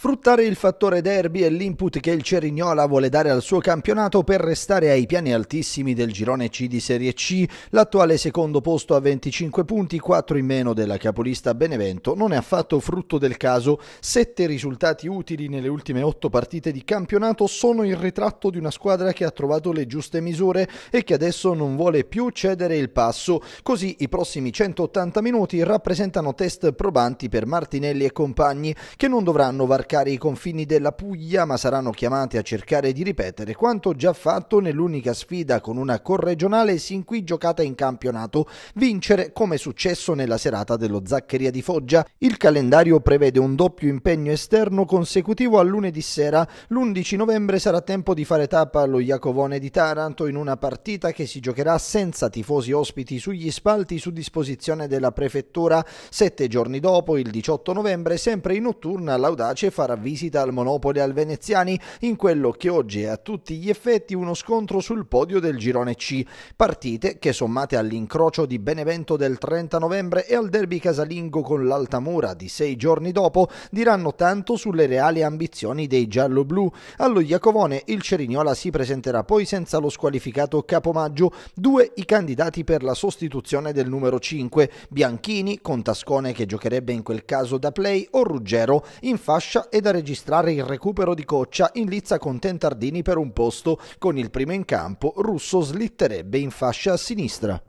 Sfruttare il fattore derby e l'input che il Cerignola vuole dare al suo campionato per restare ai piani altissimi del girone C di Serie C, l'attuale secondo posto a 25 punti, 4 in meno della capolista Benevento, non è affatto frutto del caso. Sette risultati utili nelle ultime otto partite di campionato sono il ritratto di una squadra che ha trovato le giuste misure e che adesso non vuole più cedere il passo. Così i prossimi 180 minuti rappresentano test probanti per Martinelli e compagni che non dovranno varcare varcare i confini della Puglia, ma saranno chiamati a cercare di ripetere quanto già fatto nell'unica sfida con una corregionale sin qui giocata in campionato, vincere come successo nella serata dello Zaccheria di Foggia. Il calendario prevede un doppio impegno esterno consecutivo a lunedì sera. L'11 novembre sarà tempo di fare tappa allo Iacovone di Taranto in una partita che si giocherà senza tifosi ospiti sugli spalti su disposizione della prefettura. Sette giorni dopo, il 18 novembre, sempre in notturna, l'Audace fa farà visita al Monopoli al Veneziani in quello che oggi è a tutti gli effetti uno scontro sul podio del girone C, partite che sommate all'incrocio di Benevento del 30 novembre e al derby casalingo con l'Altamura di sei giorni dopo diranno tanto sulle reali ambizioni dei giallo-blu. Allo Iacovone il Cerignola si presenterà poi senza lo squalificato Capomaggio, due i candidati per la sostituzione del numero 5, Bianchini con Tascone che giocherebbe in quel caso da play o Ruggero in fascia e da registrare il recupero di Coccia in lizza con Tentardini per un posto, con il primo in campo russo slitterebbe in fascia a sinistra.